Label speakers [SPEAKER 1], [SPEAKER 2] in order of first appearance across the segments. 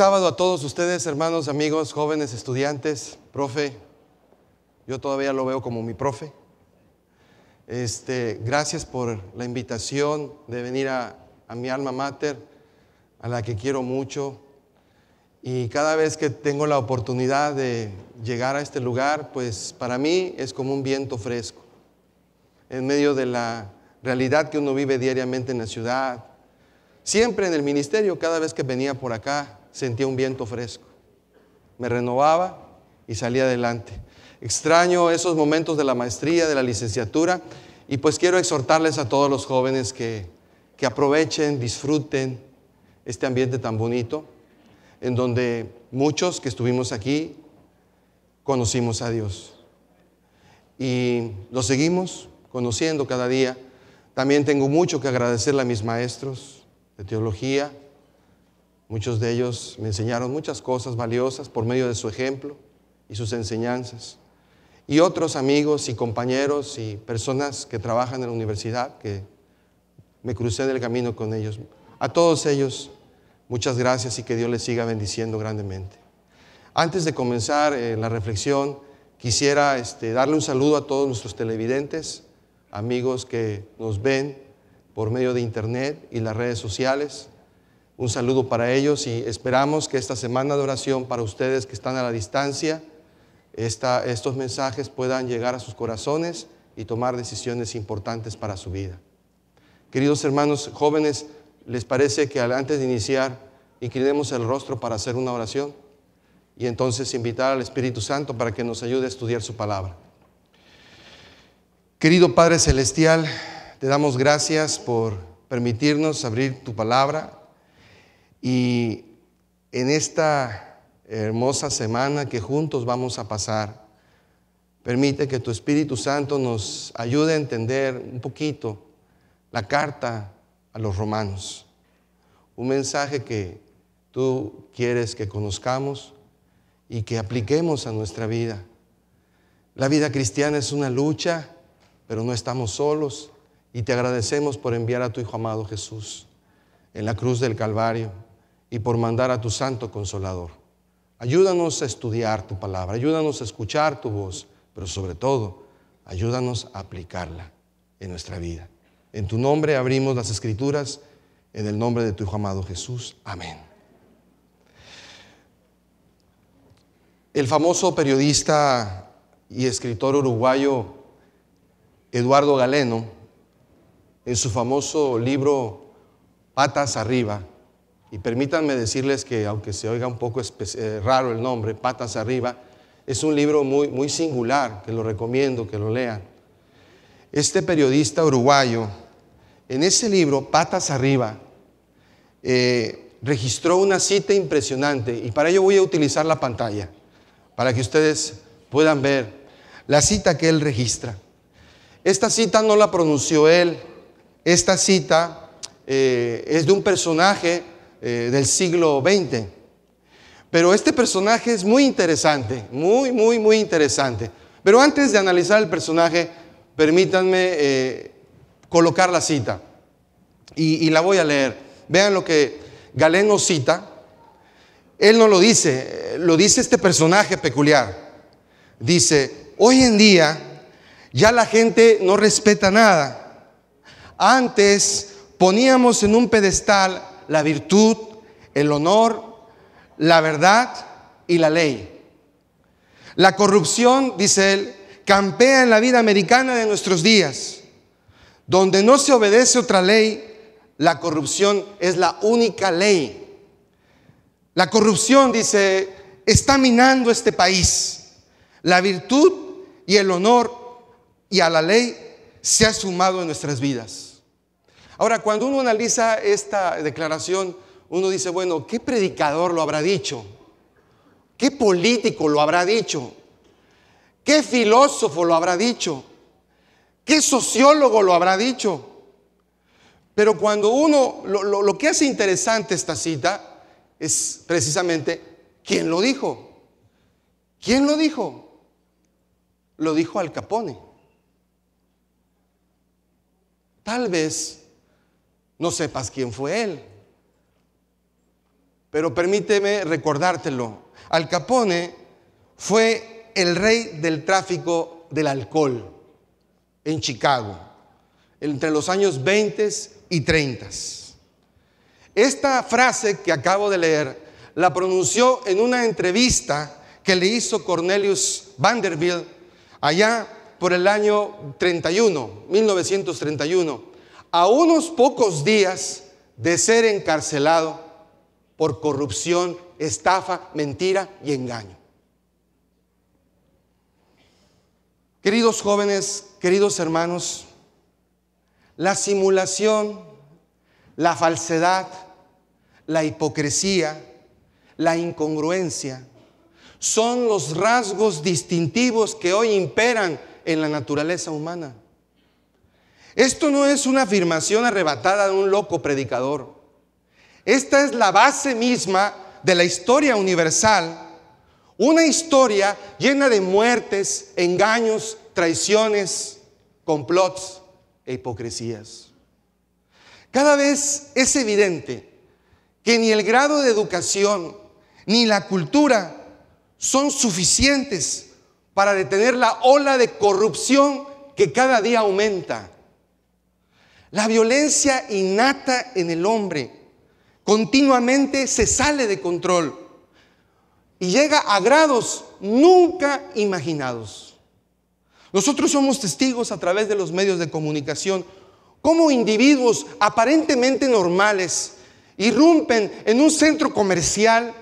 [SPEAKER 1] sábado a todos ustedes, hermanos, amigos, jóvenes, estudiantes, profe. Yo todavía lo veo como mi profe. Este, gracias por la invitación de venir a, a mi alma mater, a la que quiero mucho. Y cada vez que tengo la oportunidad de llegar a este lugar, pues para mí es como un viento fresco, en medio de la realidad que uno vive diariamente en la ciudad. Siempre en el ministerio, cada vez que venía por acá, sentía un viento fresco. Me renovaba y salía adelante. Extraño esos momentos de la maestría, de la licenciatura, y pues quiero exhortarles a todos los jóvenes que, que aprovechen, disfruten este ambiente tan bonito, en donde muchos que estuvimos aquí conocimos a Dios. Y lo seguimos conociendo cada día. También tengo mucho que agradecerle a mis maestros de teología, Muchos de ellos me enseñaron muchas cosas valiosas por medio de su ejemplo y sus enseñanzas. Y otros amigos y compañeros y personas que trabajan en la universidad, que me crucé en el camino con ellos. A todos ellos, muchas gracias y que Dios les siga bendiciendo grandemente. Antes de comenzar eh, la reflexión, quisiera este, darle un saludo a todos nuestros televidentes, amigos que nos ven por medio de internet y las redes sociales. Un saludo para ellos y esperamos que esta semana de oración para ustedes que están a la distancia, estos mensajes puedan llegar a sus corazones y tomar decisiones importantes para su vida. Queridos hermanos jóvenes, ¿les parece que antes de iniciar inclinemos el rostro para hacer una oración? Y entonces invitar al Espíritu Santo para que nos ayude a estudiar su palabra. Querido Padre Celestial, te damos gracias por permitirnos abrir tu palabra, y en esta hermosa semana que juntos vamos a pasar, permite que tu Espíritu Santo nos ayude a entender un poquito la carta a los romanos. Un mensaje que tú quieres que conozcamos y que apliquemos a nuestra vida. La vida cristiana es una lucha, pero no estamos solos y te agradecemos por enviar a tu Hijo amado Jesús en la cruz del Calvario y por mandar a tu Santo Consolador. Ayúdanos a estudiar tu palabra, ayúdanos a escuchar tu voz, pero sobre todo, ayúdanos a aplicarla en nuestra vida. En tu nombre abrimos las escrituras, en el nombre de tu Hijo amado Jesús. Amén. El famoso periodista y escritor uruguayo Eduardo Galeno, en su famoso libro Patas Arriba, y permítanme decirles que, aunque se oiga un poco eh, raro el nombre, Patas Arriba, es un libro muy, muy singular, que lo recomiendo, que lo lean. Este periodista uruguayo, en ese libro, Patas Arriba, eh, registró una cita impresionante y para ello voy a utilizar la pantalla, para que ustedes puedan ver la cita que él registra. Esta cita no la pronunció él, esta cita eh, es de un personaje eh, del siglo XX. Pero este personaje es muy interesante, muy, muy, muy interesante. Pero antes de analizar el personaje, permítanme eh, colocar la cita. Y, y, la voy a leer. Vean lo que galeno cita. Él no lo dice, eh, lo dice este personaje peculiar. Dice, hoy en día ya la gente no respeta nada. Antes poníamos en un pedestal la virtud, el honor, la verdad y la ley. La corrupción, dice él, campea en la vida americana de nuestros días. Donde no se obedece otra ley, la corrupción es la única ley. La corrupción, dice, está minando este país. La virtud y el honor y a la ley se ha sumado en nuestras vidas. Ahora, cuando uno analiza esta declaración, uno dice, bueno, ¿qué predicador lo habrá dicho? ¿Qué político lo habrá dicho? ¿Qué filósofo lo habrá dicho? ¿Qué sociólogo lo habrá dicho? Pero cuando uno, lo, que hace interesante esta cita es precisamente quién lo dijo. ¿Quién lo dijo? Lo dijo Al Capone. Tal vez no sepas quién fue él. Pero permíteme recordártelo. Al Capone fue el rey del tráfico del alcohol en Chicago, entre los años 20 y 30. Esta frase que acabo de leer la pronunció en una entrevista que le hizo Cornelius Vanderbilt allá por el año 31, 1931 a unos pocos días de ser encarcelado por corrupción, estafa, mentira y engaño. Queridos jóvenes, queridos hermanos, la simulación, la falsedad, la hipocresía, la incongruencia, son los rasgos distintivos que hoy imperan en la naturaleza humana. Esto no es una afirmación arrebatada de un loco predicador. Esta es la base misma de la historia universal, una historia llena de muertes, engaños, traiciones, complots e hipocresías. Cada vez es evidente que ni el grado de educación ni la cultura son suficientes para detener la ola de corrupción que cada día aumenta. La violencia innata en el hombre continuamente se sale de control y llega a grados nunca imaginados. Nosotros somos testigos a través de los medios de comunicación cómo individuos aparentemente normales irrumpen en un centro comercial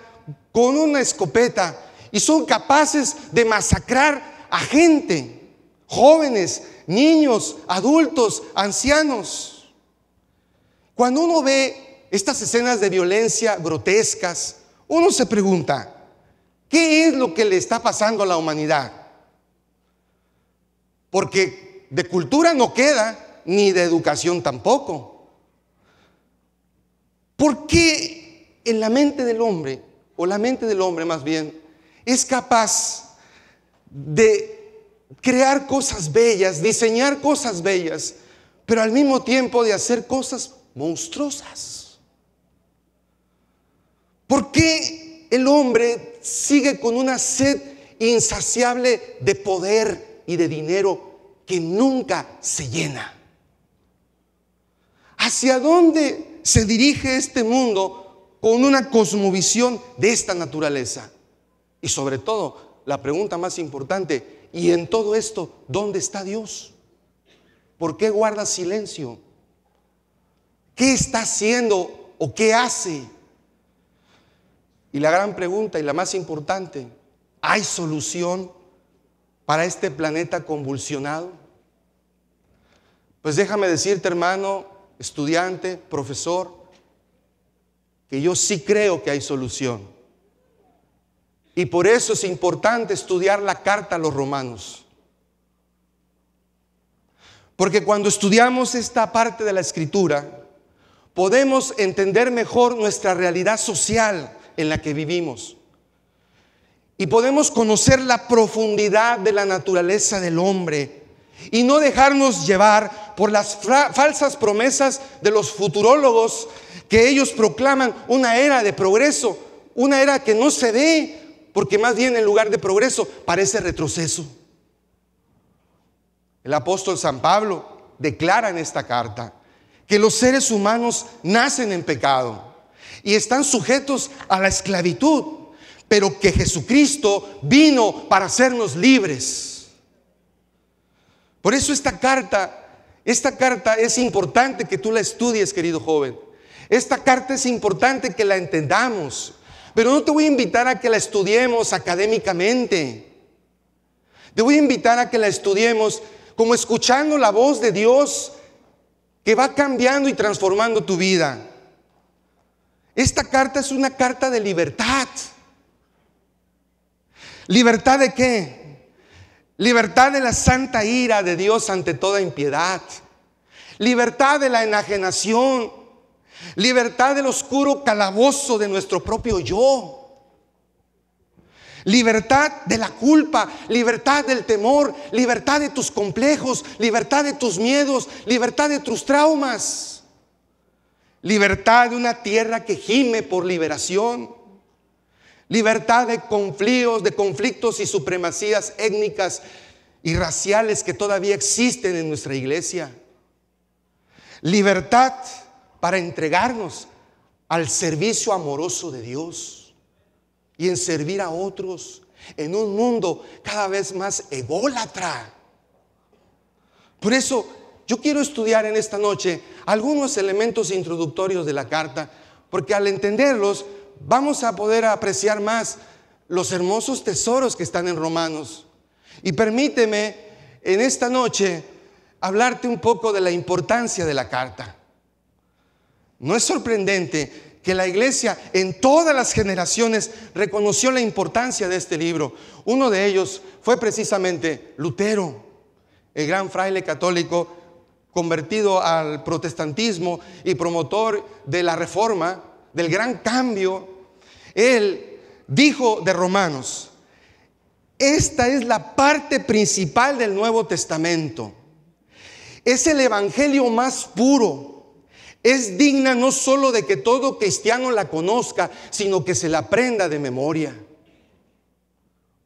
[SPEAKER 1] con una escopeta y son capaces de masacrar a gente, jóvenes, niños, adultos, ancianos. Cuando uno ve estas escenas de violencia grotescas, uno se pregunta, ¿qué es lo que le está pasando a la humanidad? Porque de cultura no queda, ni de educación tampoco. ¿Por qué en la mente del hombre, o la mente del hombre más bien, es capaz de crear cosas bellas, diseñar cosas bellas, pero al mismo tiempo de hacer cosas monstruosas. ¿Por qué el hombre sigue con una sed insaciable de poder y de dinero que nunca se llena? ¿Hacia dónde se dirige este mundo con una cosmovisión de esta naturaleza? Y sobre todo, la pregunta más importante, y en todo esto, ¿dónde está Dios? ¿Por qué guarda silencio? ¿Qué está haciendo o qué hace? Y la gran pregunta y la más importante, ¿hay solución para este planeta convulsionado? Pues déjame decirte, hermano, estudiante, profesor, que yo sí creo que hay solución. Y por eso es importante estudiar la carta a los romanos. Porque cuando estudiamos esta parte de la escritura, podemos entender mejor nuestra realidad social en la que vivimos. Y podemos conocer la profundidad de la naturaleza del hombre y no dejarnos llevar por las falsas promesas de los futurólogos que ellos proclaman una era de progreso, una era que no se ve, porque más bien en lugar de progreso parece retroceso. El apóstol San Pablo declara en esta carta que los seres humanos nacen en pecado y están sujetos a la esclavitud, pero que Jesucristo vino para hacernos libres. Por eso esta carta, esta carta es importante que tú la estudies, querido joven. Esta carta es importante que la entendamos. Pero no te voy a invitar a que la estudiemos académicamente. Te voy a invitar a que la estudiemos como escuchando la voz de Dios que va cambiando y transformando tu vida. Esta carta es una carta de libertad. ¿Libertad de qué? Libertad de la santa ira de Dios ante toda impiedad. Libertad de la enajenación Libertad del oscuro calabozo de nuestro propio yo. Libertad de la culpa, libertad del temor, libertad de tus complejos, libertad de tus miedos, libertad de tus traumas. Libertad de una tierra que gime por liberación. Libertad de conflictos, de conflictos y supremacías étnicas y raciales que todavía existen en nuestra iglesia. Libertad para entregarnos al servicio amoroso de Dios y en servir a otros en un mundo cada vez más ególatra. Por eso yo quiero estudiar en esta noche algunos elementos introductorios de la carta, porque al entenderlos vamos a poder apreciar más los hermosos tesoros que están en Romanos. Y permíteme en esta noche hablarte un poco de la importancia de la carta. No es sorprendente que la iglesia en todas las generaciones reconoció la importancia de este libro. Uno de ellos fue precisamente Lutero, el gran fraile católico convertido al protestantismo y promotor de la reforma, del gran cambio. Él dijo de Romanos, esta es la parte principal del Nuevo Testamento. Es el Evangelio más puro es digna no solo de que todo cristiano la conozca, sino que se la aprenda de memoria.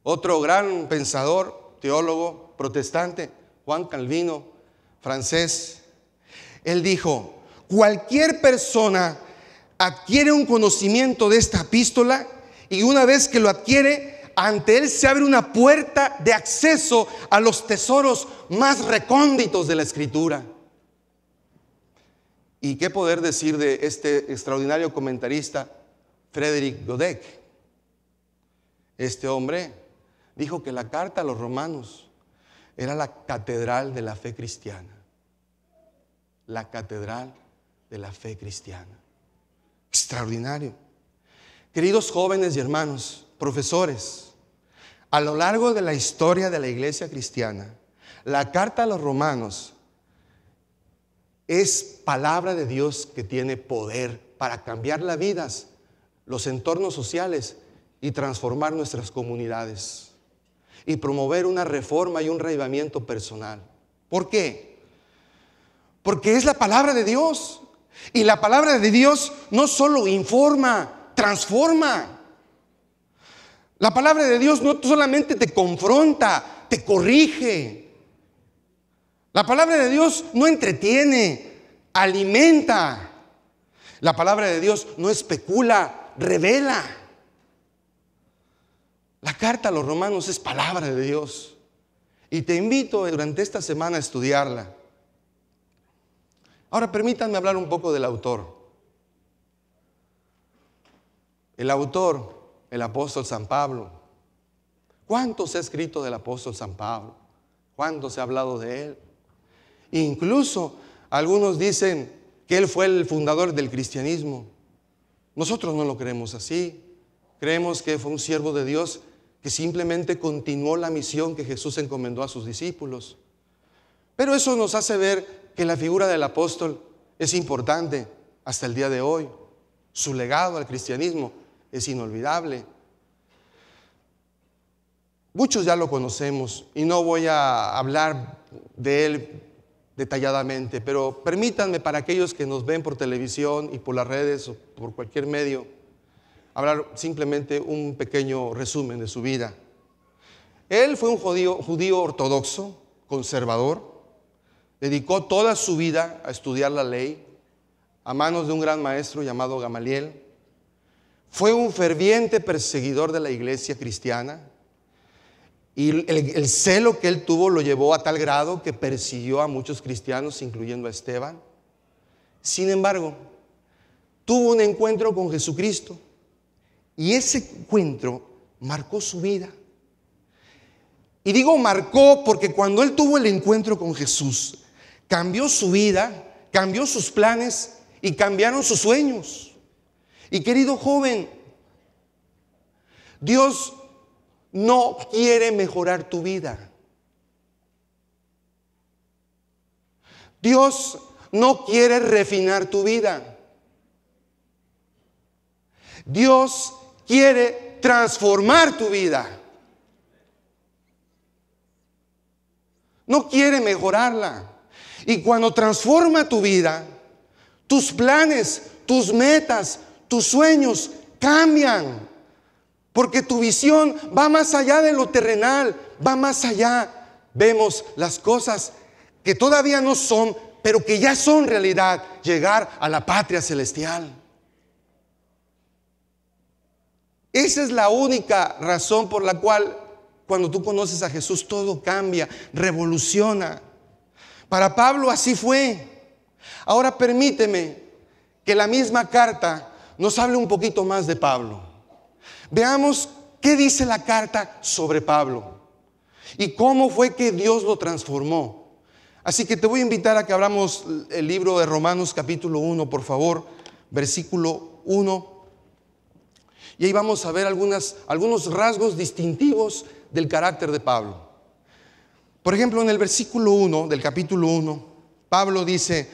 [SPEAKER 1] Otro gran pensador, teólogo, protestante, Juan Calvino, francés, él dijo, cualquier persona adquiere un conocimiento de esta epístola y una vez que lo adquiere, ante él se abre una puerta de acceso a los tesoros más recónditos de la escritura. Y qué poder decir de este extraordinario comentarista, Frederick Godek. Este hombre dijo que la carta a los romanos era la catedral de la fe cristiana. La catedral de la fe cristiana. Extraordinario. Queridos jóvenes y hermanos, profesores, a lo largo de la historia de la iglesia cristiana, la carta a los romanos es palabra de Dios que tiene poder para cambiar las vidas, los entornos sociales y transformar nuestras comunidades y promover una reforma y un raivamiento personal. ¿Por qué? Porque es la palabra de Dios. Y la palabra de Dios no solo informa, transforma. La palabra de Dios no solamente te confronta, te corrige, la palabra de Dios no entretiene, alimenta. La palabra de Dios no especula, revela. La carta a los romanos es palabra de Dios. Y te invito durante esta semana a estudiarla. Ahora permítanme hablar un poco del autor. El autor, el apóstol San Pablo. ¿Cuánto se ha escrito del apóstol San Pablo? ¿Cuánto se ha hablado de él? Incluso algunos dicen que él fue el fundador del cristianismo. Nosotros no lo creemos así. Creemos que fue un siervo de Dios que simplemente continuó la misión que Jesús encomendó a sus discípulos. Pero eso nos hace ver que la figura del apóstol es importante hasta el día de hoy. Su legado al cristianismo es inolvidable. Muchos ya lo conocemos y no voy a hablar de él detalladamente, pero permítanme para aquellos que nos ven por televisión y por las redes o por cualquier medio, hablar simplemente un pequeño resumen de su vida. Él fue un judío, judío ortodoxo, conservador, dedicó toda su vida a estudiar la ley a manos de un gran maestro llamado Gamaliel, fue un ferviente perseguidor de la iglesia cristiana, y el, celo que él tuvo lo llevó a tal grado que persiguió a muchos cristianos, incluyendo a Esteban. Sin embargo, tuvo un encuentro con Jesucristo y ese encuentro marcó su vida. Y digo marcó porque cuando él tuvo el encuentro con Jesús, cambió su vida, cambió sus planes y cambiaron sus sueños. Y querido joven, Dios no quiere mejorar tu vida. Dios no quiere refinar tu vida. Dios quiere transformar tu vida. No quiere mejorarla. Y cuando transforma tu vida, tus planes, tus metas, tus sueños cambian. Porque tu visión va más allá de lo terrenal, va más allá. Vemos las cosas que todavía no son, pero que ya son realidad, llegar a la patria celestial. Esa es la única razón por la cual cuando tú conoces a Jesús todo cambia, revoluciona. Para Pablo así fue. Ahora permíteme que la misma carta nos hable un poquito más de Pablo. Veamos qué dice la carta sobre Pablo y cómo fue que Dios lo transformó. Así que te voy a invitar a que abramos el libro de Romanos capítulo 1, por favor, versículo 1. Y ahí vamos a ver algunos rasgos distintivos del carácter de Pablo. Por ejemplo, en el versículo 1 del capítulo 1, Pablo dice,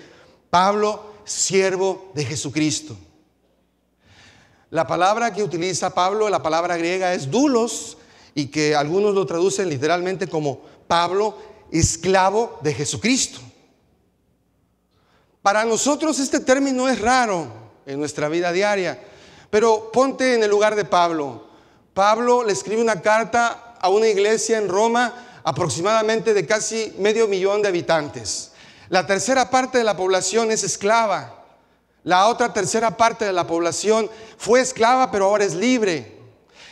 [SPEAKER 1] Pablo, siervo de Jesucristo. La palabra que utiliza Pablo, la palabra griega es dulos y que algunos lo traducen literalmente como Pablo, esclavo de Jesucristo. Para nosotros este término es raro en nuestra vida diaria, pero ponte en el lugar de Pablo. Pablo le escribe una carta a una iglesia en Roma aproximadamente de casi medio millón de habitantes. La tercera parte de la población es esclava. La otra tercera parte de la población fue esclava, pero ahora es libre.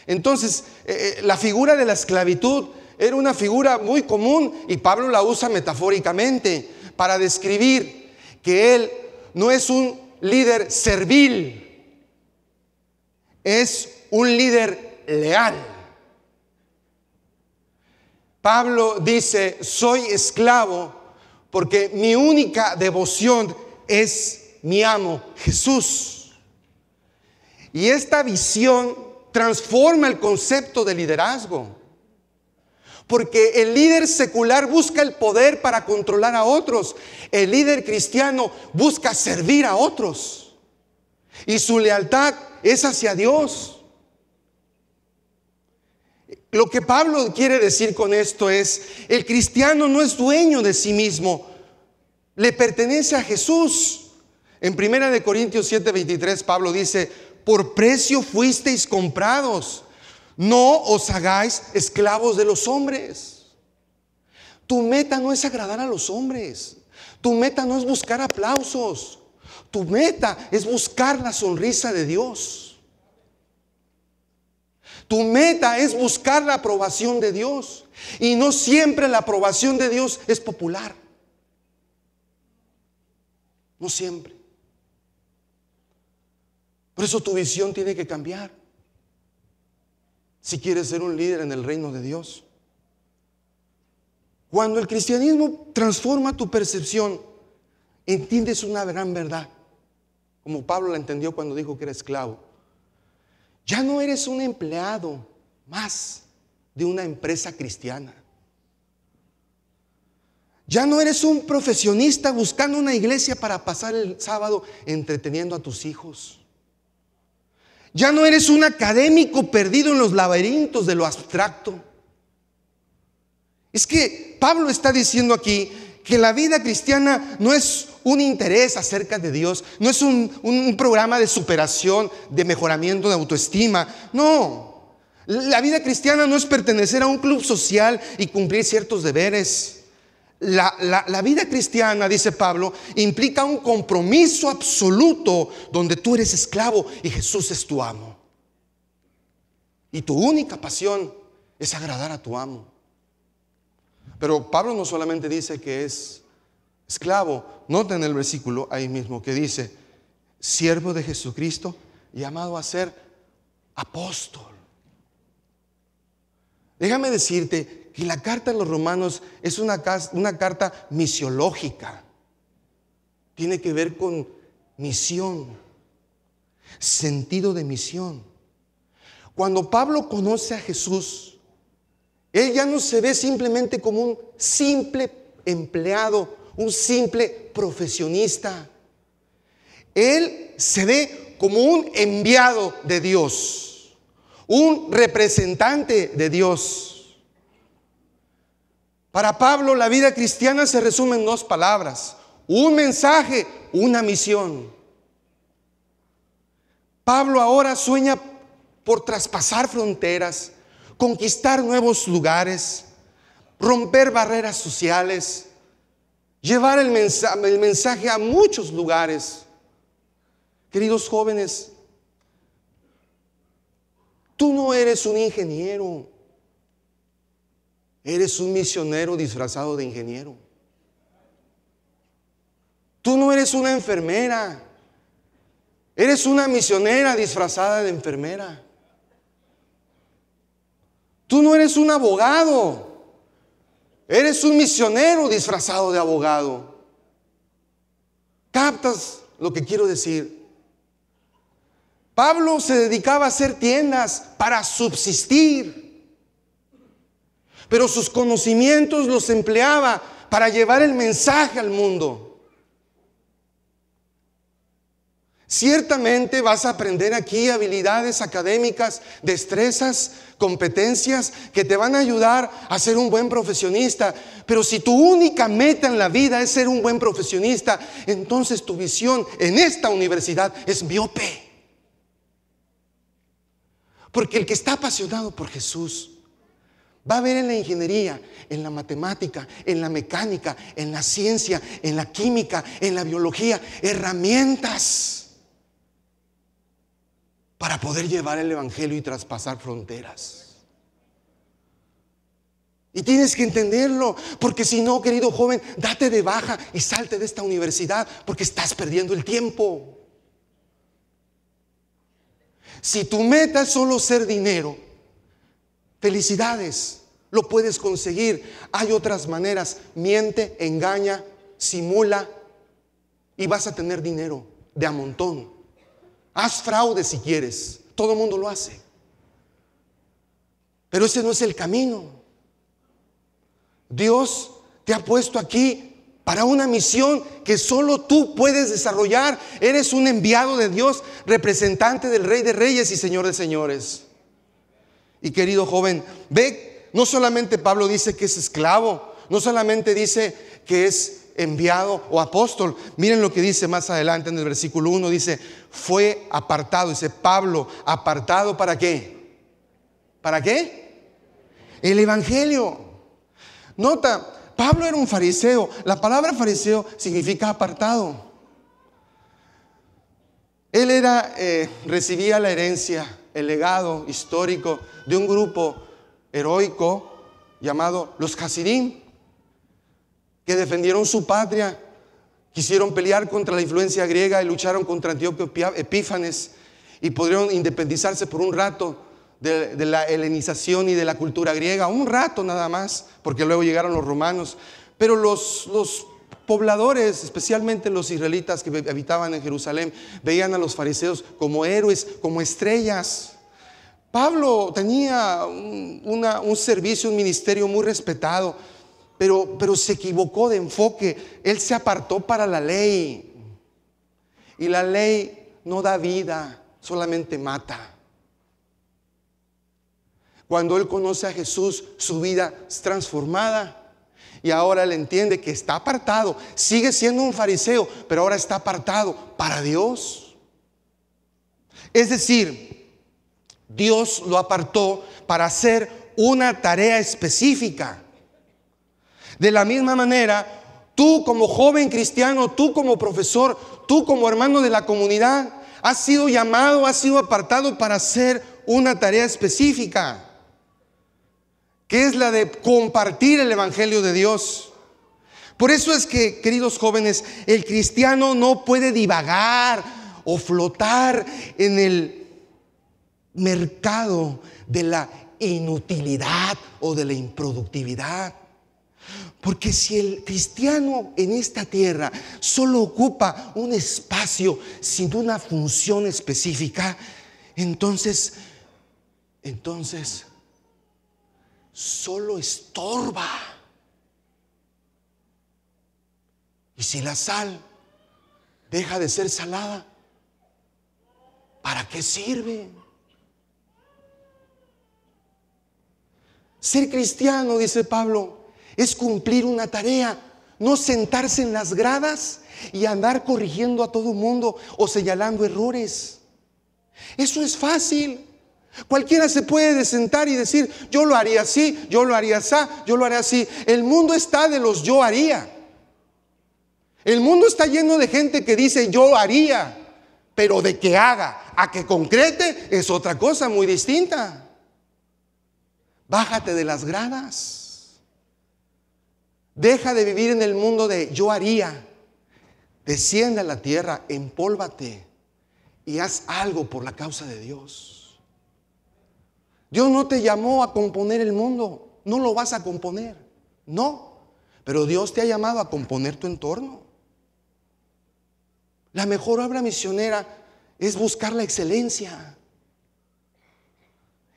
[SPEAKER 1] Entonces, eh, eh, la figura de la esclavitud era una figura muy común y Pablo la usa metafóricamente para describir que él no es un líder servil, es un líder leal. Pablo dice, soy esclavo porque mi única devoción es mi amo, Jesús. Y esta visión transforma el concepto de liderazgo. Porque el líder secular busca el poder para controlar a otros. El líder cristiano busca servir a otros. Y su lealtad es hacia Dios. Lo que Pablo quiere decir con esto es, el cristiano no es dueño de sí mismo, le pertenece a Jesús. En 1 Corintios 7:23 Pablo dice, por precio fuisteis comprados, no os hagáis esclavos de los hombres. Tu meta no es agradar a los hombres, tu meta no es buscar aplausos, tu meta es buscar la sonrisa de Dios. Tu meta es buscar la aprobación de Dios. Y no siempre la aprobación de Dios es popular. No siempre. Por eso tu visión tiene que cambiar. Si quieres ser un líder en el reino de Dios. Cuando el cristianismo transforma tu percepción, entiendes una gran verdad, como Pablo la entendió cuando dijo que era esclavo. Ya no eres un empleado más de una empresa cristiana. Ya no eres un profesionista buscando una iglesia para pasar el sábado entreteniendo a tus hijos. Ya no eres un académico perdido en los laberintos de lo abstracto. Es que Pablo está diciendo aquí que la vida cristiana no es un interés acerca de Dios, no es un, programa de superación, de mejoramiento de autoestima, no. La vida cristiana no es pertenecer a un club social y cumplir ciertos deberes. La, vida cristiana, dice Pablo, implica un compromiso absoluto donde tú eres esclavo y Jesús es tu amo. Y tu única pasión es agradar a tu amo. Pero Pablo no solamente dice que es esclavo, en el versículo ahí mismo que dice, siervo de Jesucristo, llamado a ser apóstol. Déjame decirte y la carta de los romanos es una, una carta misiológica. Tiene que ver con misión, sentido de misión. Cuando Pablo conoce a Jesús, él ya no se ve simplemente como un simple empleado, un simple profesionista. Él se ve como un enviado de Dios, un representante de Dios. Para Pablo la vida cristiana se resume en dos palabras. Un mensaje, una misión. Pablo ahora sueña por traspasar fronteras, conquistar nuevos lugares, romper barreras sociales, llevar el mensaje, a muchos lugares. Queridos jóvenes, tú no eres un ingeniero, Eres un misionero disfrazado de ingeniero. Tú no eres una enfermera. Eres una misionera disfrazada de enfermera. Tú no eres un abogado. Eres un misionero disfrazado de abogado. ¿Captas lo que quiero decir? Pablo se dedicaba a hacer tiendas para subsistir pero sus conocimientos los empleaba para llevar el mensaje al mundo. Ciertamente vas a aprender aquí habilidades académicas, destrezas, competencias que te van a ayudar a ser un buen profesionista. Pero si tu única meta en la vida es ser un buen profesionista, entonces tu visión en esta universidad es miope. Porque el que está apasionado por Jesús, Va a haber en la ingeniería, en la matemática, en la mecánica, en la ciencia, en la química, en la biología, herramientas para poder llevar el Evangelio y traspasar fronteras. Y tienes que entenderlo, porque si no, querido joven, date de baja y salte de esta universidad, porque estás perdiendo el tiempo. Si tu meta es solo ser dinero, Felicidades, lo puedes conseguir. Hay otras maneras. Miente, engaña, simula y vas a tener dinero de a montón. Haz fraude si quieres. Todo el mundo lo hace. Pero ese no es el camino. Dios te ha puesto aquí para una misión que solo tú puedes desarrollar. Eres un enviado de Dios, representante del Rey de Reyes y Señor de Señores. Y querido joven, ve, no solamente Pablo dice que es esclavo, no solamente dice que es enviado o apóstol. Miren lo que dice más adelante en el versículo 1, dice, fue apartado, dice Pablo, apartado para qué? ¿Para qué? El Evangelio. Nota, Pablo era un fariseo. La palabra fariseo significa apartado. Él era, eh, recibía la herencia el legado histórico de un grupo heroico llamado los Hasidim, que defendieron su patria, quisieron pelear contra la influencia griega y lucharon contra Antíoco Epífanes y pudieron independizarse por un rato de, la helenización y de la cultura griega, un rato nada más, porque luego llegaron los romanos. Pero los, los pobladores, especialmente los israelitas que habitaban en Jerusalén, veían a los fariseos como héroes, como estrellas. Pablo tenía un, servicio, un ministerio muy respetado, pero, pero se equivocó de enfoque. Él se apartó para la ley. Y la ley no da vida, solamente mata. Cuando él conoce a Jesús, su vida es transformada y ahora él entiende que está apartado. Sigue siendo un fariseo, pero ahora está apartado para Dios. Es decir, Dios lo apartó para hacer una tarea específica. De la misma manera, tú como joven cristiano, tú como profesor, tú como hermano de la comunidad, has sido llamado, has sido apartado para hacer una tarea específica que es la de compartir el Evangelio de Dios. Por eso es que, queridos jóvenes, el cristiano no puede divagar o flotar en el mercado de la inutilidad o de la improductividad. Porque si el cristiano en esta tierra solo ocupa un espacio sin una función específica, entonces, entonces solo estorba. Y si la sal deja de ser salada, ¿para qué sirve? Ser cristiano, dice Pablo, es cumplir una tarea, no sentarse en las gradas y andar corrigiendo a todo mundo o señalando errores. Eso es fácil. Cualquiera se puede sentar y decir, yo lo haría así, yo lo haría así, yo lo haría así. El mundo está de los yo haría. El mundo está lleno de gente que dice yo haría, pero de que haga a que concrete es otra cosa muy distinta. Bájate de las gradas. Deja de vivir en el mundo de yo haría. Desciende a la tierra, empólvate y haz algo por la causa de Dios. Dios no te llamó a componer el mundo, no lo vas a componer, no. Pero Dios te ha llamado a componer tu entorno. La mejor obra misionera es buscar la excelencia.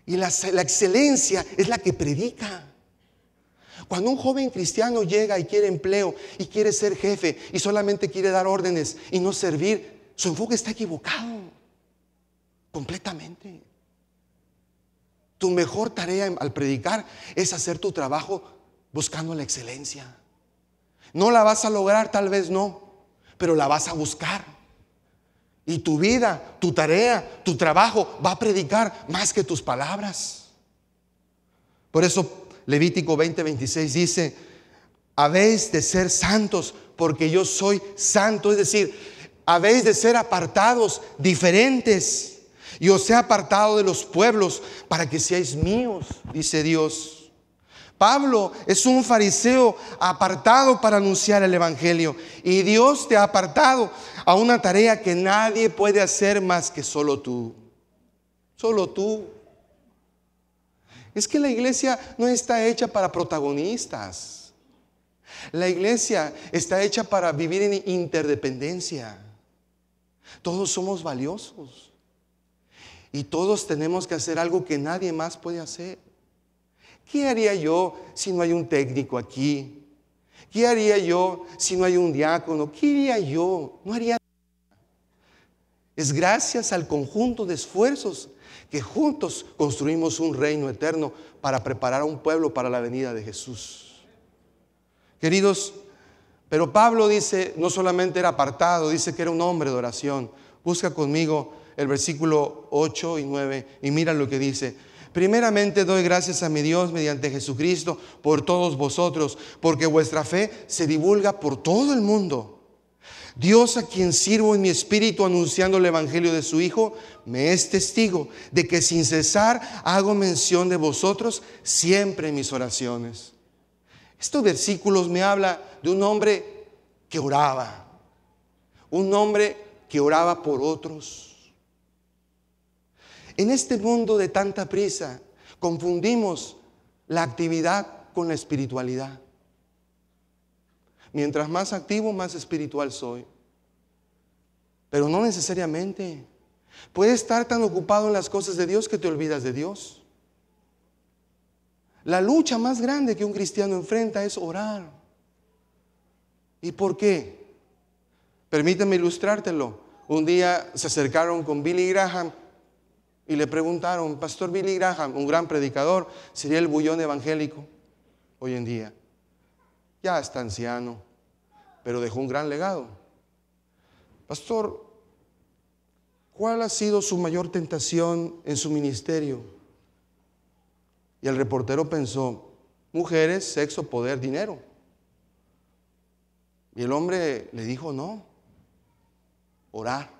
[SPEAKER 1] Y la, excelencia es la que predica. Cuando un joven cristiano llega y quiere empleo y quiere ser jefe y solamente quiere dar órdenes y no servir, su enfoque está equivocado. Completamente. Tu mejor tarea al predicar es hacer tu trabajo buscando la excelencia. No la vas a lograr, tal vez no, pero la vas a buscar. Y tu vida, tu tarea, tu trabajo va a predicar más que tus palabras. Por eso Levítico 20:26 dice, habéis de ser santos porque yo soy santo, es decir, habéis de ser apartados, diferentes. Y os he apartado de los pueblos para que seáis míos, dice Dios. Pablo es un fariseo apartado para anunciar el Evangelio. Y Dios te ha apartado a una tarea que nadie puede hacer más que solo tú. Solo tú. Es que la iglesia no está hecha para protagonistas. La iglesia está hecha para vivir en interdependencia. Todos somos valiosos. Y todos tenemos que hacer algo que nadie más puede hacer. ¿Qué haría yo si no hay un técnico aquí? ¿Qué haría yo si no hay un diácono? ¿Qué haría yo? No haría nada. Es gracias al conjunto de esfuerzos que juntos construimos un reino eterno para preparar a un pueblo para la venida de Jesús. Queridos, pero Pablo dice, no solamente era apartado, dice que era un hombre de oración. Busca conmigo el versículo 8 y 9 y mira lo que dice. Primeramente doy gracias a mi Dios mediante Jesucristo por todos vosotros, porque vuestra fe se divulga por todo el mundo. Dios a quien sirvo en mi espíritu anunciando el Evangelio de su Hijo, me es testigo de que sin cesar hago mención de vosotros siempre en mis oraciones. Estos versículos me habla de un hombre que oraba, un hombre que oraba por otros en este mundo de tanta prisa, confundimos la actividad con la espiritualidad. Mientras más activo, más espiritual soy. Pero no necesariamente. Puedes estar tan ocupado en las cosas de Dios que te olvidas de Dios. La lucha más grande que un cristiano enfrenta es orar. ¿Y por qué? Permíteme ilustrártelo. Un día se acercaron con Billy Graham y le preguntaron, Pastor Billy Graham, un gran predicador, sería el bullón evangélico hoy en día. Ya está anciano, pero dejó un gran legado. Pastor, ¿cuál ha sido su mayor tentación en su ministerio? Y el reportero pensó, mujeres, sexo, poder, dinero. Y el hombre le dijo, no, orar.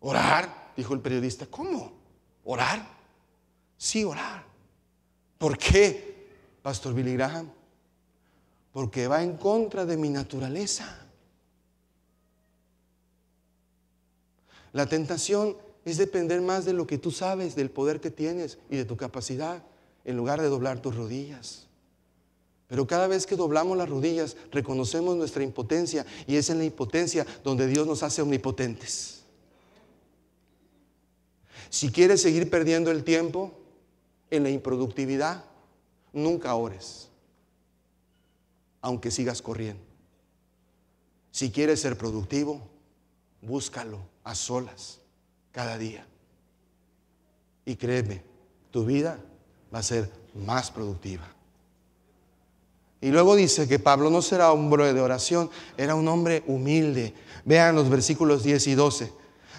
[SPEAKER 1] ¿Orar? Dijo el periodista. ¿Cómo? ¿Orar? Sí, orar. ¿Por qué, Pastor Billy Graham? Porque va en contra de mi naturaleza. La tentación es depender más de lo que tú sabes, del poder que tienes y de tu capacidad, en lugar de doblar tus rodillas. Pero cada vez que doblamos las rodillas, reconocemos nuestra impotencia y es en la impotencia donde Dios nos hace omnipotentes. Si quieres seguir perdiendo el tiempo en la improductividad, nunca ores, aunque sigas corriendo. Si quieres ser productivo, búscalo a solas cada día. Y créeme, tu vida va a ser más productiva. Y luego dice que Pablo no será hombre de oración, era un hombre humilde. Vean los versículos 10 y 12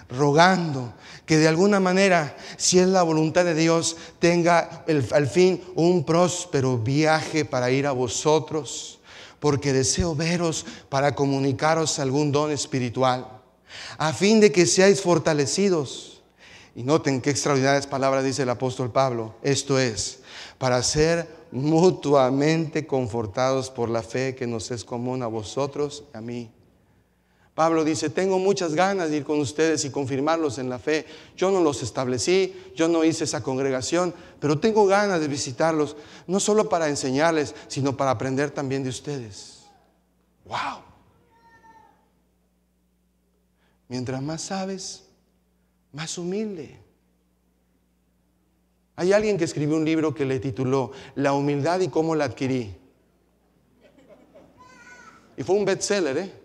[SPEAKER 1] rogando que de alguna manera, si es la voluntad de Dios, tenga al fin un próspero viaje para ir a vosotros, porque deseo veros para comunicaros algún don espiritual, a fin de que seáis fortalecidos. Y noten qué extraordinarias palabras dice el apóstol Pablo, esto es, para ser mutuamente confortados por la fe que nos es común a vosotros y a mí. Pablo dice, tengo muchas ganas de ir con ustedes y confirmarlos en la fe. Yo no los establecí, yo no hice esa congregación, pero tengo ganas de visitarlos, no solo para enseñarles, sino para aprender también de ustedes. ¡Wow! Mientras más sabes, más humilde. Hay alguien que escribió un libro que le tituló La humildad y cómo la adquirí. Y fue un bestseller, ¿eh?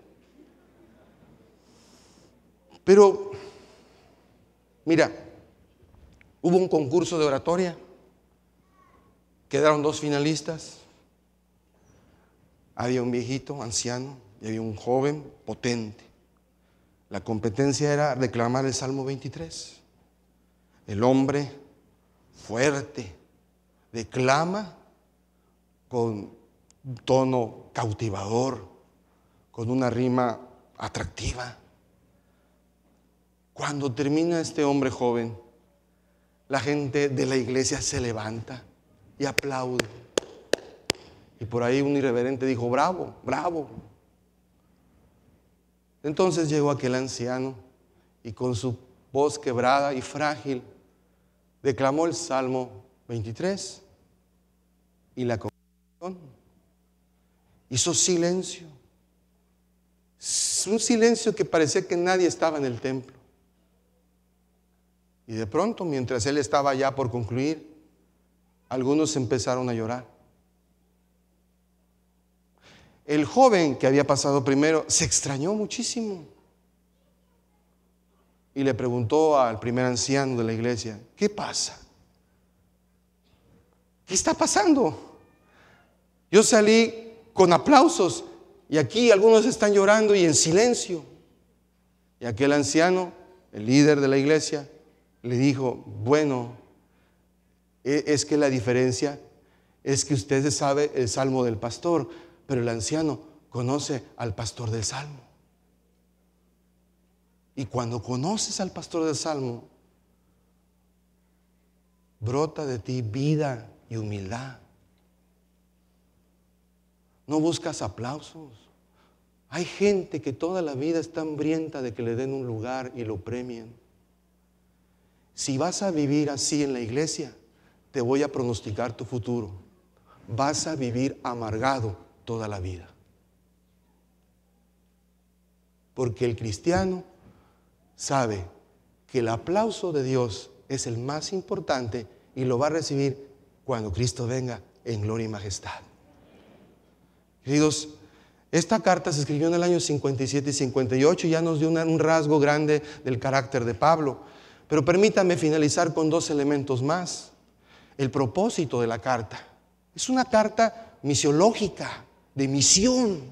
[SPEAKER 1] Pero, mira, hubo un concurso de oratoria, quedaron dos finalistas, había un viejito, anciano, y había un joven potente. La competencia era reclamar el Salmo 23. El hombre fuerte declama con tono cautivador, con una rima atractiva. Cuando termina este hombre joven, la gente de la iglesia se levanta y aplaude. Y por ahí un irreverente dijo, bravo, bravo. Entonces llegó aquel anciano y con su voz quebrada y frágil declamó el Salmo 23 y la congregación hizo silencio. Un silencio que parecía que nadie estaba en el templo. Y de pronto, mientras él estaba ya por concluir, algunos empezaron a llorar. El joven que había pasado primero se extrañó muchísimo y le preguntó al primer anciano de la iglesia, ¿qué pasa? ¿Qué está pasando? Yo salí con aplausos y aquí algunos están llorando y en silencio. Y aquel anciano, el líder de la iglesia, le dijo, bueno, e-, es que la diferencia es que usted sabe el salmo del pastor, pero el anciano conoce al pastor del salmo. Y cuando conoces al pastor del salmo, brota de ti vida y humildad. No buscas aplausos. Hay gente que toda la vida está hambrienta de que le den un lugar y lo premien si vas a vivir así en la iglesia, te voy a pronosticar tu futuro. Vas a vivir amargado toda la vida. Porque el cristiano sabe que el aplauso de Dios es el más importante y lo va a recibir cuando Cristo venga en gloria y majestad. Queridos, esta carta se escribió en el año 57 y 58 y ya nos dio un rasgo grande del carácter de Pablo. Pero permítame finalizar con dos elementos más. El propósito de la carta. Es una carta misiológica, de misión.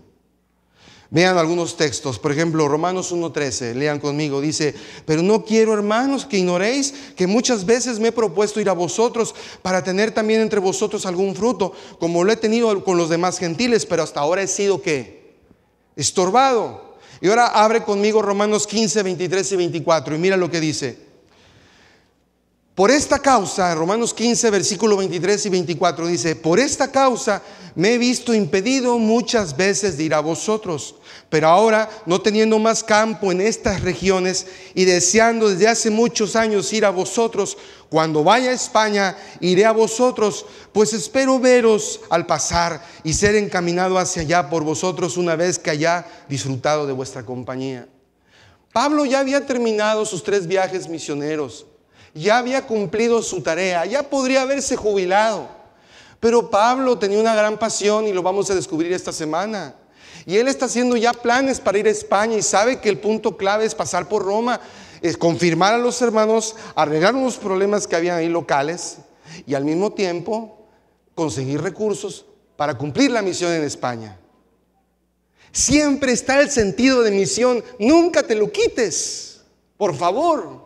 [SPEAKER 1] Vean algunos textos, por ejemplo, Romanos 1.13, lean conmigo, dice, pero no quiero hermanos que ignoréis que muchas veces me he propuesto ir a vosotros para tener también entre vosotros algún fruto, como lo he tenido con los demás gentiles, pero hasta ahora he sido que estorbado. Y ahora abre conmigo Romanos 15, 23 y 24 y mira lo que dice. Por esta causa, Romanos 15, versículo 23 y 24 dice, por esta causa me he visto impedido muchas veces de ir a vosotros, pero ahora, no teniendo más campo en estas regiones y deseando desde hace muchos años ir a vosotros, cuando vaya a España, iré a vosotros, pues espero veros al pasar y ser encaminado hacia allá por vosotros una vez que haya disfrutado de vuestra compañía. Pablo ya había terminado sus tres viajes misioneros ya había cumplido su tarea, ya podría haberse jubilado. Pero Pablo tenía una gran pasión y lo vamos a descubrir esta semana. Y él está haciendo ya planes para ir a España y sabe que el punto clave es pasar por Roma, es confirmar a los hermanos, arreglar unos problemas que habían ahí locales y al mismo tiempo conseguir recursos para cumplir la misión en España. Siempre está el sentido de misión, nunca te lo quites, por favor.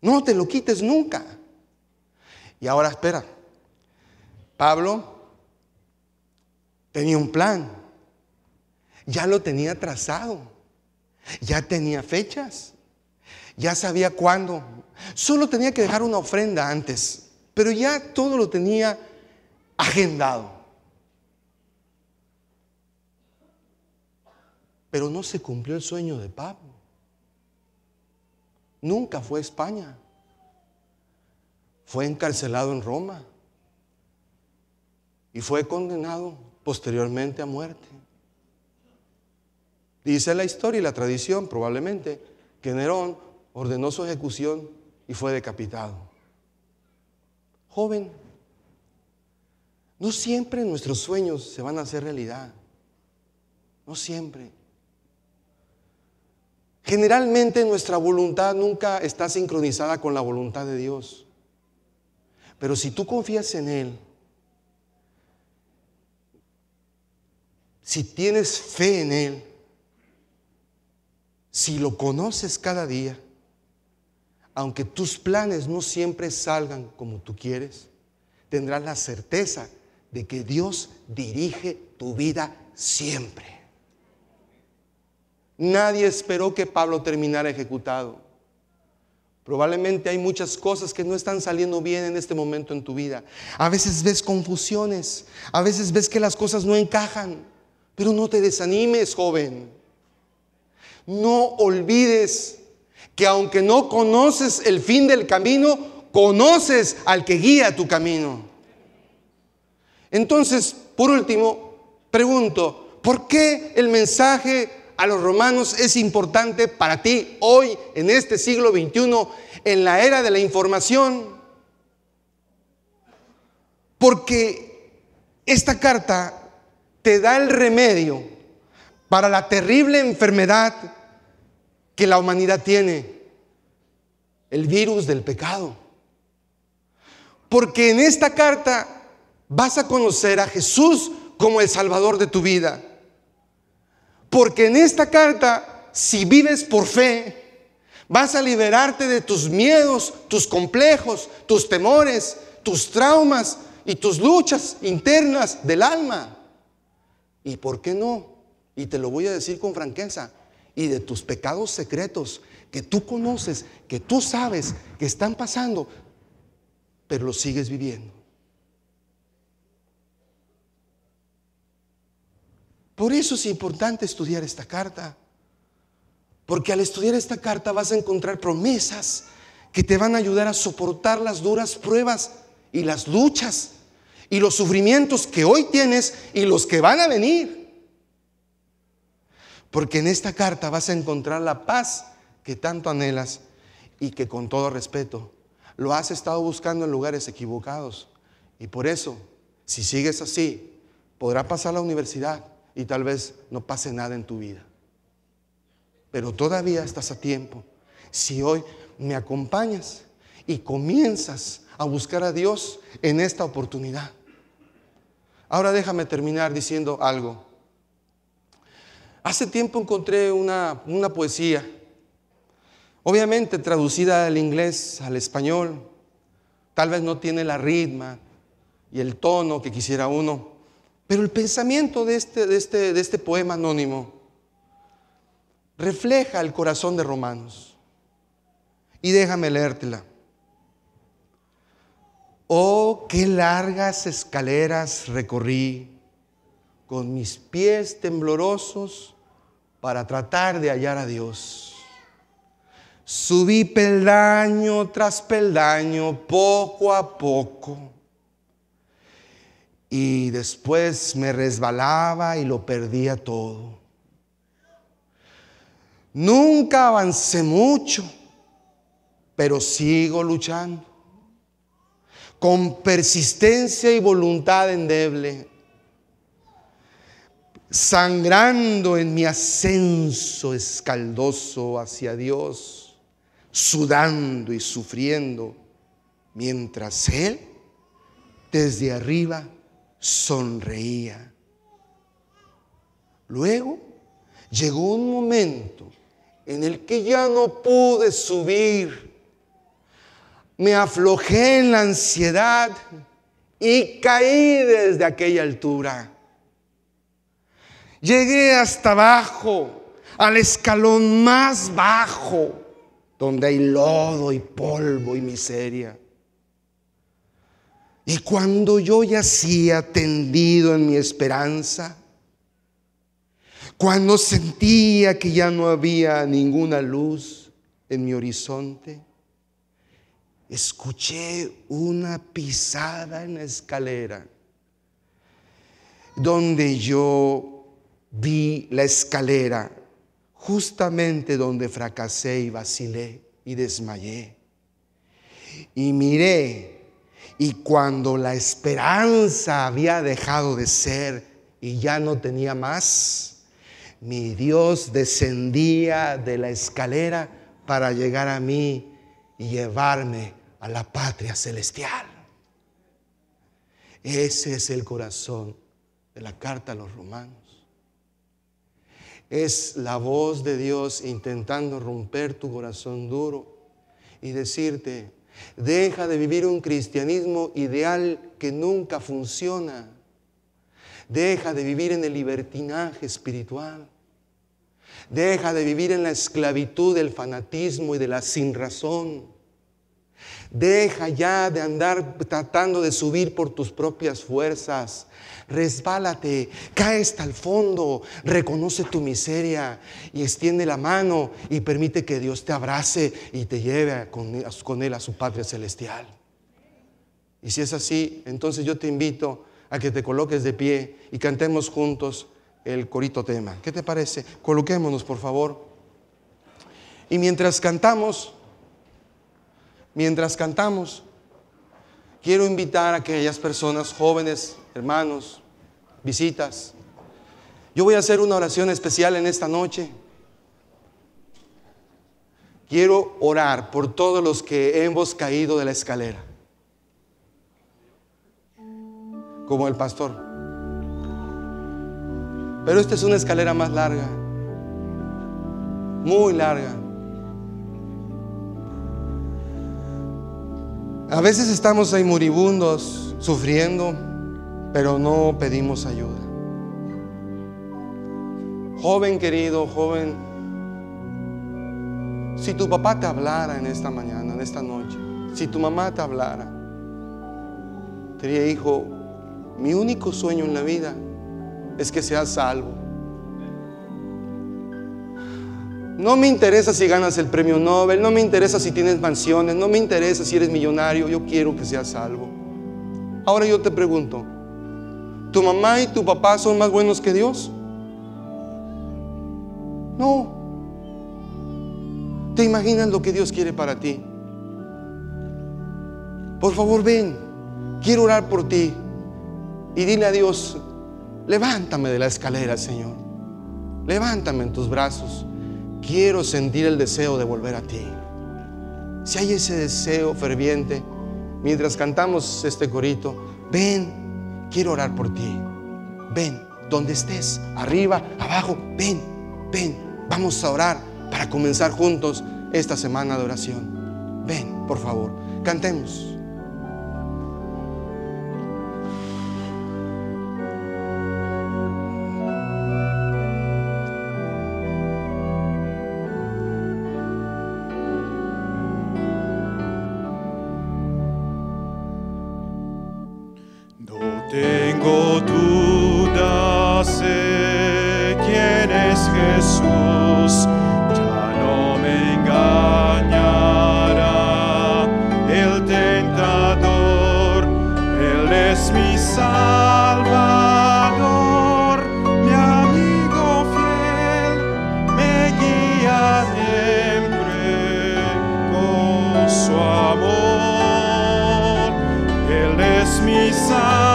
[SPEAKER 1] No te lo quites nunca. Y ahora espera. Pablo tenía un plan. Ya lo tenía trazado. Ya tenía fechas. Ya sabía cuándo. Solo tenía que dejar una ofrenda antes. Pero ya todo lo tenía agendado. Pero no se cumplió el sueño de Pablo. Nunca fue a España. Fue encarcelado en Roma y fue condenado posteriormente a muerte. Dice la historia y la tradición probablemente que Nerón ordenó su ejecución y fue decapitado. Joven, no siempre nuestros sueños se van a hacer realidad. No siempre. Generalmente nuestra voluntad nunca está sincronizada con la voluntad de Dios. Pero si tú confías en Él, si tienes fe en Él, si lo conoces cada día, aunque tus planes no siempre salgan como tú quieres, tendrás la certeza de que Dios dirige tu vida siempre. Nadie esperó que Pablo terminara ejecutado. Probablemente hay muchas cosas que no están saliendo bien en este momento en tu vida. A veces ves confusiones, a veces ves que las cosas no encajan, pero no te desanimes, joven. No olvides que aunque no conoces el fin del camino, conoces al que guía tu camino. Entonces, por último, pregunto, ¿por qué el mensaje a los romanos es importante para ti hoy, en este siglo XXI, en la era de la información. Porque esta carta te da el remedio para la terrible enfermedad que la humanidad tiene, el virus del pecado. Porque en esta carta vas a conocer a Jesús como el Salvador de tu vida. Porque en esta carta, si vives por fe, vas a liberarte de tus miedos, tus complejos, tus temores, tus traumas y tus luchas internas del alma. ¿Y por qué no? Y te lo voy a decir con franqueza. Y de tus pecados secretos que tú conoces, que tú sabes que están pasando, pero los sigues viviendo. Por eso es importante estudiar esta carta. Porque al estudiar esta carta vas a encontrar promesas que te van a ayudar a soportar las duras pruebas y las luchas y los sufrimientos que hoy tienes y los que van a venir. Porque en esta carta vas a encontrar la paz que tanto anhelas y que con todo respeto lo has estado buscando en lugares equivocados. Y por eso, si sigues así, podrá pasar la universidad, y tal vez no pase nada en tu vida. Pero todavía estás a tiempo. Si hoy me acompañas y comienzas a buscar a Dios en esta oportunidad. Ahora déjame terminar diciendo algo. Hace tiempo encontré una, una poesía, obviamente traducida al inglés, al español. Tal vez no tiene la ritma y el tono que quisiera uno. Pero el pensamiento este, este, de este, poema anónimo refleja el corazón de Romanos. Y déjame leértela. Oh, qué largas escaleras recorrí con mis pies temblorosos para tratar de hallar a Dios. Subí peldaño tras peldaño, poco a poco y después me resbalaba y lo perdía todo. Nunca avancé mucho, pero sigo luchando. Con persistencia y voluntad endeble, sangrando en mi ascenso escaldoso hacia Dios, sudando y sufriendo, mientras Él desde arriba sonreía. Luego llegó un momento en el que ya no pude subir. Me aflojé en la ansiedad y caí desde aquella altura. Llegué hasta abajo, al escalón más bajo, donde hay lodo y polvo y miseria. Y cuando yo yacía tendido en mi esperanza, cuando sentía que ya no había ninguna luz en mi horizonte, escuché una pisada en la escalera, donde yo vi la escalera, justamente donde fracasé y vacilé y desmayé. Y miré y cuando la esperanza había dejado de ser y ya no tenía más, mi Dios descendía de la escalera para llegar a mí y llevarme a la patria celestial. Ese es el corazón de la carta a los romanos. Es la voz de Dios intentando romper tu corazón duro y decirte, Deja de vivir un cristianismo ideal que nunca funciona. Deja de vivir en el libertinaje espiritual. Deja de vivir en la esclavitud del fanatismo y de la sinrazón. Deja ya de andar tratando de subir por tus propias fuerzas. Resbálate, cae hasta el fondo, reconoce tu miseria y extiende la mano y permite que Dios te abrace y te lleve con, con Él a su Patria Celestial. Y si es así, entonces yo te invito a que te coloques de pie y cantemos juntos el corito tema. ¿Qué te parece? Coloquémonos, por favor. Y mientras cantamos mientras cantamos, quiero invitar a aquellas personas, jóvenes, hermanos, visitas. Yo voy a hacer una oración especial en esta noche. Quiero orar por todos los que hemos caído de la escalera. Como el pastor. Pero esta es una escalera más larga. Muy larga. A veces estamos ahí moribundos, sufriendo, pero no pedimos ayuda. Joven querido, joven, si tu papá te hablara en esta mañana, en esta noche, si tu mamá te hablara, te diría, hijo, mi único sueño en la vida es que seas salvo. No me interesa si ganas el premio Nobel, no me interesa si tienes mansiones, no me interesa si eres millonario, yo quiero que seas salvo. Ahora yo te pregunto, ¿tu mamá y tu papá son más buenos que Dios? No. ¿Te imaginas lo que Dios quiere para ti? Por favor, ven, quiero orar por ti y dile a Dios, levántame de la escalera, Señor. Levántame en tus brazos quiero sentir el deseo de volver a ti. Si hay ese deseo ferviente, mientras cantamos este corito, ven, quiero orar por ti. Ven, donde estés, arriba, abajo, ven, ven, vamos a orar para comenzar juntos esta semana de oración. Ven, por favor, cantemos.
[SPEAKER 2] Mi salvador, mi amigo fiel, me guía siempre con su amor. Él es mi salvador.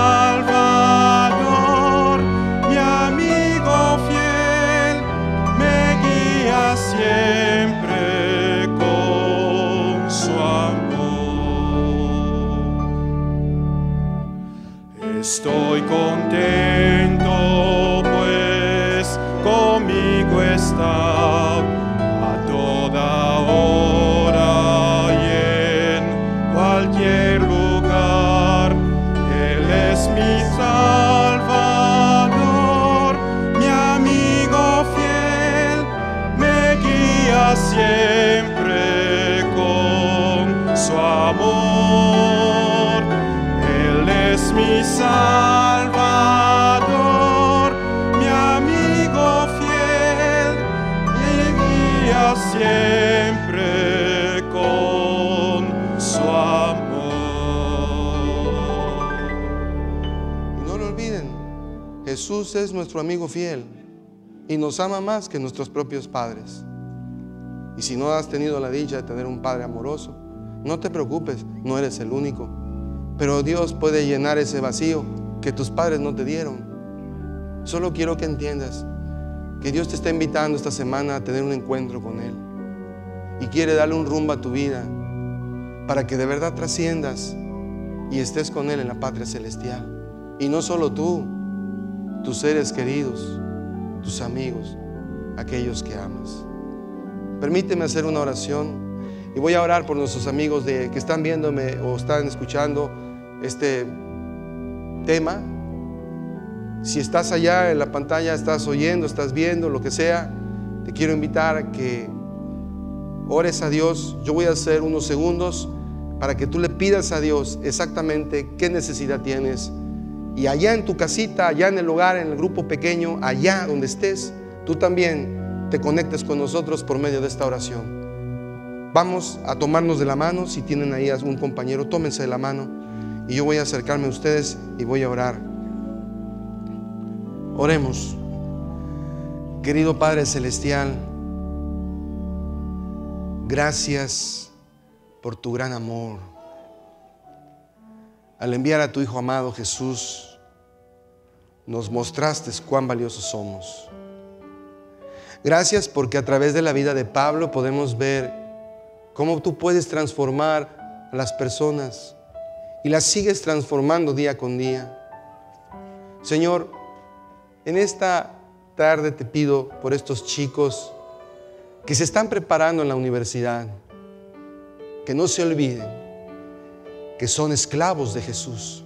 [SPEAKER 2] pues conmigo está a toda hora y en cualquier lugar. Él es mi Salvador, mi amigo fiel, me guía siempre con su amor.
[SPEAKER 3] Él es
[SPEAKER 2] mi Salvador.
[SPEAKER 1] es nuestro amigo fiel y nos ama más que nuestros propios padres. Y si no has tenido la dicha de tener un padre amoroso, no te preocupes, no eres el único. Pero Dios puede llenar ese vacío que tus padres no te dieron. Solo quiero que entiendas que Dios te está invitando esta semana a tener un encuentro con Él. Y quiere darle un rumbo a tu vida para que de verdad trasciendas y estés con Él en la patria celestial. Y no solo tú, tus seres queridos, tus amigos, aquellos que amas. Permíteme hacer una oración y voy a orar por nuestros amigos de, que están viéndome o están escuchando este tema. Si estás allá en la pantalla, estás oyendo, estás viendo, lo que sea, te quiero invitar a que ores a Dios. Yo voy a hacer unos segundos para que tú le pidas a Dios exactamente qué necesidad tienes y allá en tu casita, allá en el lugar, en el grupo pequeño, allá donde estés, tú también te conectes con nosotros por medio de esta oración. Vamos a tomarnos de la mano. Si tienen ahí algún compañero, tómense de la mano. Y yo voy a acercarme a ustedes y voy a orar. Oremos. Querido Padre Celestial, gracias por tu gran amor al enviar a tu Hijo amado Jesús, nos mostraste cuán valiosos somos. Gracias porque a través de la vida de Pablo podemos ver cómo tú puedes transformar a las personas y las sigues transformando día con día. Señor, en esta tarde te pido por estos chicos que se están preparando en la universidad, que no se olviden que son esclavos de Jesús,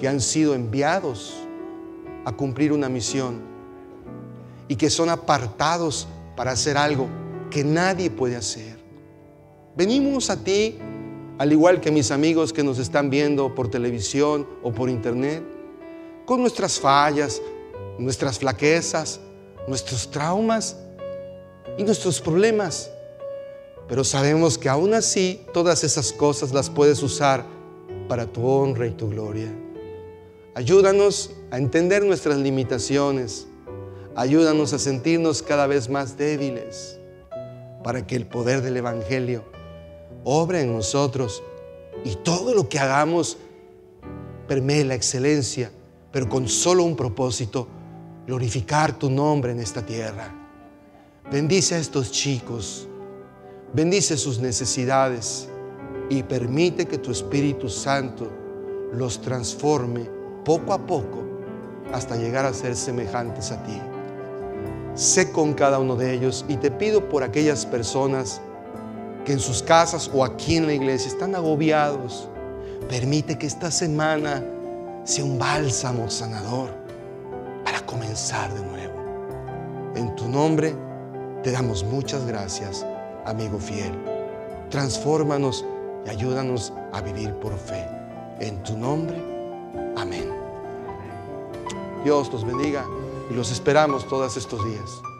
[SPEAKER 1] que han sido enviados a cumplir una misión y que son apartados para hacer algo que nadie puede hacer. Venimos a ti, al igual que mis amigos que nos están viendo por televisión o por internet, con nuestras fallas, nuestras flaquezas, nuestros traumas y nuestros problemas. Pero sabemos que aún así todas esas cosas las puedes usar para tu honra y tu gloria. Ayúdanos a entender nuestras limitaciones. Ayúdanos a sentirnos cada vez más débiles para que el poder del Evangelio obra en nosotros y todo lo que hagamos permee la excelencia, pero con solo un propósito, glorificar tu nombre en esta tierra. Bendice a estos chicos Bendice sus necesidades y permite que tu Espíritu Santo los transforme poco a poco hasta llegar a ser semejantes a ti. Sé con cada uno de ellos y te pido por aquellas personas que en sus casas o aquí en la iglesia están agobiados. Permite que esta semana sea un bálsamo sanador para comenzar de nuevo. En tu nombre te damos muchas gracias amigo fiel. Transfórmanos y ayúdanos a vivir por fe. En tu nombre, amén. Dios los bendiga y los esperamos todos estos días.